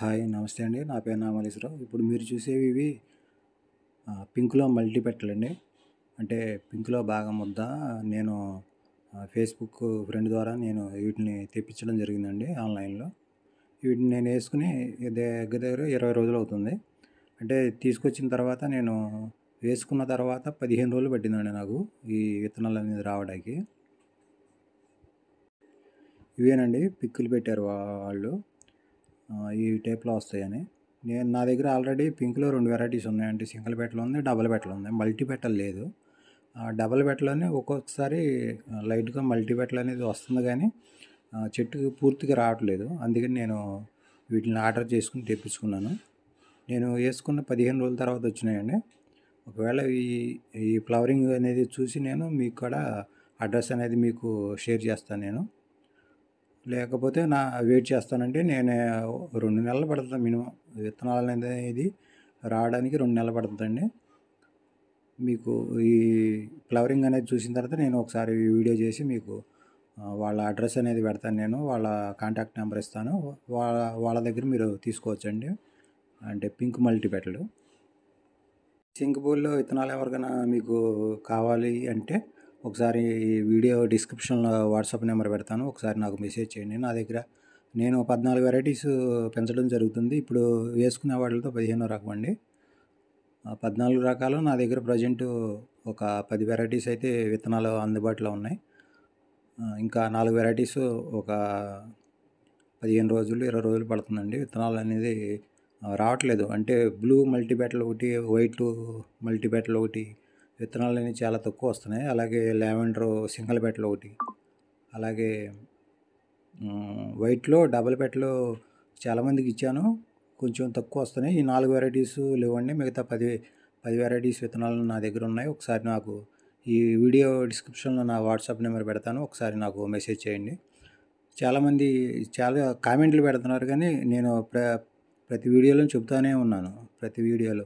hi నమస్తే అండి నా పేరు నామలేశ్వరరావు ఇప్పుడు మీరు చూసేవి ఇవి పింక్లో మల్టీ అండి అంటే పింక్లో బాగా ముద్ద నేను ఫేస్బుక్ ఫ్రెండ్ ద్వారా నేను వీటిని తెప్పించడం జరిగిందండి ఆన్లైన్లో వీటిని నేను వేసుకుని దగ్గర దగ్గర ఇరవై రోజులు అవుతుంది అంటే తీసుకొచ్చిన తర్వాత నేను వేసుకున్న తర్వాత పదిహేను రోజులు పట్టిందండి నాకు ఈ విత్తనాలు అనేది రావడానికి ఇవేనండి పిక్కులు పెట్టారు వాళ్ళు ఈ టైప్లో వస్తాయని నేను నా దగ్గర ఆల్రెడీ పింక్లో రెండు వెరైటీస్ ఉన్నాయండి సింగిల్ బెట్టలు ఉంది డబల్ బెట్టలు ఉంది మల్టీ బెట్టలు లేదు డబల్ బెట్టలోనే ఒక్కొక్కసారి లైట్గా మల్టీ బెట్టలు అనేది వస్తుంది కానీ చెట్టు పూర్తిగా రావట్లేదు అందుకని నేను వీటిని ఆర్డర్ చేసుకుని తెప్పించుకున్నాను నేను వేసుకున్న పదిహేను రోజుల తర్వాత వచ్చినాయండి ఒకవేళ ఈ ఈ ఫ్లవరింగ్ అనేది చూసి నేను మీకు కూడా అడ్రస్ అనేది మీకు షేర్ చేస్తాను నేను లేకపోతే నా వెయిట్ చేస్తానంటే నేను రెండు నెలలు పడుతుంది మినిమం విత్తనాలు అనేది రావడానికి రెండు నెలలు పడుతుందండి మీకు ఈ ఫ్లవరింగ్ అనేది చూసిన తర్వాత నేను ఒకసారి వీడియో చేసి మీకు వాళ్ళ అడ్రస్ అనేది పెడతాను నేను వాళ్ళ కాంటాక్ట్ నెంబర్ ఇస్తాను వాళ్ళ వాళ్ళ దగ్గర మీరు తీసుకోవచ్చండి అంటే పింక్ మల్టీపెటలు సింక్ బోల్లో విత్తనాలు ఎవరికైనా మీకు కావాలి అంటే ఒకసారి ఈ వీడియో డిస్క్రిప్షన్లో వాట్సాప్ నెంబర్ పెడతాను ఒకసారి నాకు మెసేజ్ చేయండి నా దగ్గర నేను పద్నాలుగు వెరైటీస్ పెంచడం జరుగుతుంది ఇప్పుడు వేసుకునే వాటితో పదిహేను రకం అండి పద్నాలుగు రకాలు నా దగ్గర ప్రజెంటు ఒక పది వెరైటీస్ అయితే విత్తనాలు అందుబాటులో ఉన్నాయి ఇంకా నాలుగు వెరైటీస్ ఒక పదిహేను రోజులు ఇరవై రోజులు పడుతుందండి విత్తనాలు అనేది రావట్లేదు అంటే బ్లూ మల్టీబ్యాటిల్ ఒకటి వైట్ మల్టీబ్యాటిల్ ఒకటి విత్తనాలు అనేవి చాలా తక్కువ వస్తున్నాయి అలాగే లావెండర్ సింగిల్ బెట్లు ఒకటి అలాగే వైట్లో డబుల్ బెట్లు చాలామందికి ఇచ్చాను కొంచెం తక్కువ వస్తున్నాయి ఈ నాలుగు వెరైటీస్ లేవండి మిగతా పది పది వెరైటీస్ విత్తనాలు నా దగ్గర ఉన్నాయి ఒకసారి నాకు ఈ వీడియో డిస్క్రిప్షన్లో నా వాట్సాప్ నెంబర్ పెడతాను ఒకసారి నాకు మెసేజ్ చేయండి చాలామంది చాలా కామెంట్లు పెడుతున్నారు కానీ నేను ప్ర ప్రతి వీడియోలో చెప్తానే ఉన్నాను ప్రతి వీడియోలో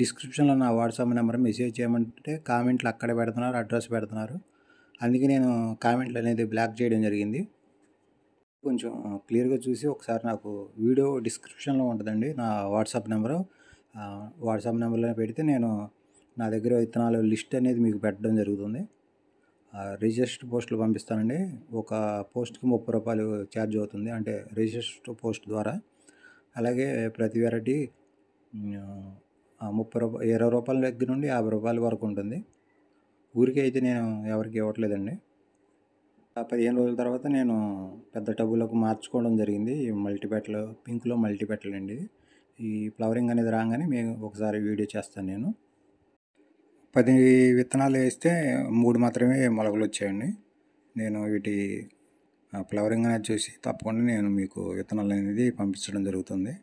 డిస్క్రిప్షన్లో నా వాట్సాప్ నెంబర్ మెసేజ్ చేయమంటే కామెంట్లు అక్కడ పెడుతున్నారు అడ్రస్ పెడుతున్నారు అందుకే నేను కామెంట్లు అనేది బ్లాక్ చేయడం జరిగింది కొంచెం క్లియర్గా చూసి ఒకసారి నాకు వీడియో డిస్క్రిప్షన్లో ఉంటుందండి నా వాట్సాప్ నెంబరు వాట్సాప్ నెంబర్లో పెడితే నేను నా దగ్గర విత్తనాలు లిస్ట్ అనేది మీకు పెట్టడం జరుగుతుంది రిజిస్టర్ పోస్టులు పంపిస్తానండి ఒక పోస్ట్కి ముప్పై రూపాయలు ఛార్జ్ అవుతుంది అంటే రిజిస్టర్ పోస్ట్ ద్వారా అలాగే ప్రతి వెరైటీ ముప్పై రూపాయ ఇరవై రూపాయల దగ్గర నుండి యాభై రూపాయల వరకు ఉంటుంది ఊరికే అయితే నేను ఎవరికి ఇవ్వట్లేదండి పదిహేను రోజుల తర్వాత నేను పెద్ద టబ్బులకు మార్చుకోవడం జరిగింది ఈ మల్టీపెట్లు పింక్లో మల్టీపెట్లు అండి ఈ ఫ్లవరింగ్ అనేది రాగానే మేము ఒకసారి వీడియో చేస్తాను నేను పది విత్తనాలు వేస్తే మూడు మాత్రమే మొలకలు వచ్చాయండి నేను వీటి ఫ్లవరింగ్ అనేది చూసి తప్పకుండా నేను మీకు విత్తనాలు అనేది పంపించడం జరుగుతుంది